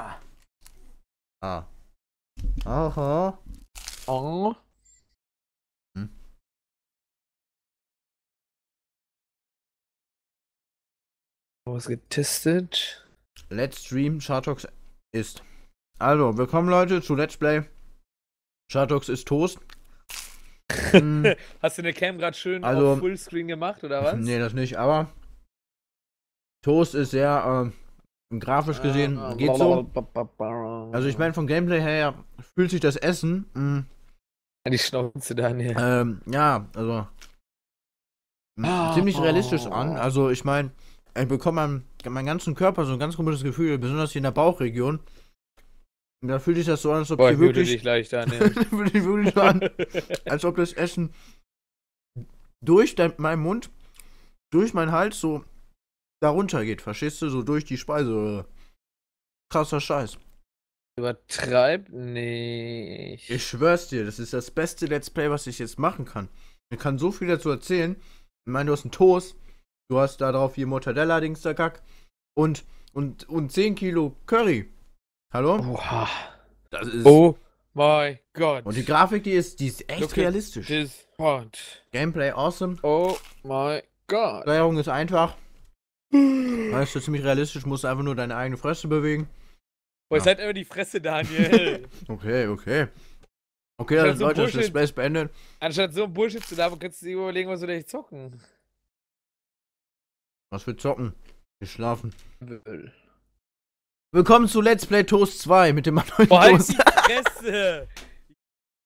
Ah. Ah. Aha. Oh. Hm. getestet. Let's Stream Chartox ist. Also, willkommen Leute zu Let's Play. Chartox ist Toast. Hm. Hast du eine Cam gerade schön also, auf Fullscreen gemacht oder was? Nee, das nicht, aber Toast ist sehr ähm, Grafisch gesehen äh, geht so. Also ich meine, vom Gameplay her fühlt sich das Essen. Mh, hm. die Schnauze, Daniel. Ähm, ja, also. Hm, ah, ziemlich oh. realistisch an. Also ich meine, ich bekomme meinen meinem ganzen Körper so ein ganz komisches Gefühl, besonders hier in der Bauchregion. Und da fühlt sich das so an, als ob Boah, ich wirklich, dich leicht an, wirklich so an, als ob das Essen durch dein, meinen Mund, durch meinen Hals so darunter geht, verstehst du? So durch die Speise. Krasser Scheiß. Übertreib nicht. Ich schwör's dir, das ist das beste Let's Play, was ich jetzt machen kann. Man kann so viel dazu erzählen. Ich meine, du hast einen Toast, du hast da drauf hier Mortadella, Dings, der Kack. und, und, und 10 Kilo Curry. Hallo? Oha. Das ist. Oh mein Gott. Und die Grafik, die ist, die ist echt Look realistisch. Gameplay awesome. Oh mein Gott. Steuerung ist einfach. Weißt du, ziemlich realistisch, musst du einfach nur deine eigene Fresse bewegen. Boah, ja. ihr seid immer die Fresse, Daniel. okay, okay. Okay, dann also Leute, so das Space beenden. Anstatt so ein Bullshit zu laufen, könntest du dir überlegen, was wir gleich zocken. Was wir zocken? Wir schlafen. Will. Willkommen zu Let's Play Toast 2 mit dem Manuel Boah, halt die Fresse!